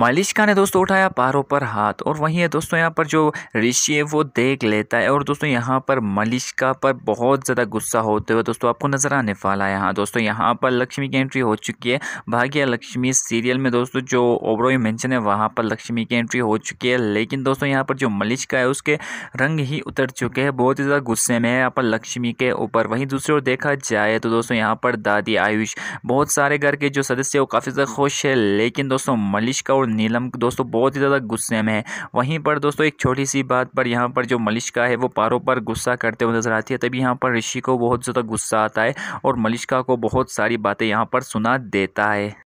मलिश्का ने दोस्तों उठाया पारों पर हाथ और वहीं है दोस्तों यहाँ पर जो ऋषि है वो देख लेता है और दोस्तों यहाँ पर मलिश्का पर बहुत ज़्यादा गुस्सा होते हुए दोस्तों आपको नज़र आने वाला है यहाँ दोस्तों यहाँ पर लक्ष्मी की एंट्री हो चुकी है भाग्य लक्ष्मी सीरियल में दोस्तों जो ओवरऑल मेंशन है वहाँ पर लक्ष्मी की एंट्री हो चुकी है लेकिन दोस्तों यहाँ पर जो मलिश्का है उसके रंग ही उतर चुके हैं बहुत ही ज़्यादा गुस्से में है यहाँ पर लक्ष्मी के ऊपर वहीं दूसरी ओर देखा जाए तो दोस्तों यहाँ पर दादी आयुष बहुत सारे घर के जो सदस्य वो काफ़ी ज़्यादा खुश है लेकिन दोस्तों मलिश्का नीलम दोस्तों बहुत ही ज़्यादा गुस्से में है वहीं पर दोस्तों एक छोटी सी बात पर यहाँ पर जो मलिश्का है वो पारो पर गुस्सा करते हुए नज़र आती है तभी यहाँ पर ऋषि को बहुत ज़्यादा गुस्सा आता है और मलिश्का को बहुत सारी बातें यहाँ पर सुना देता है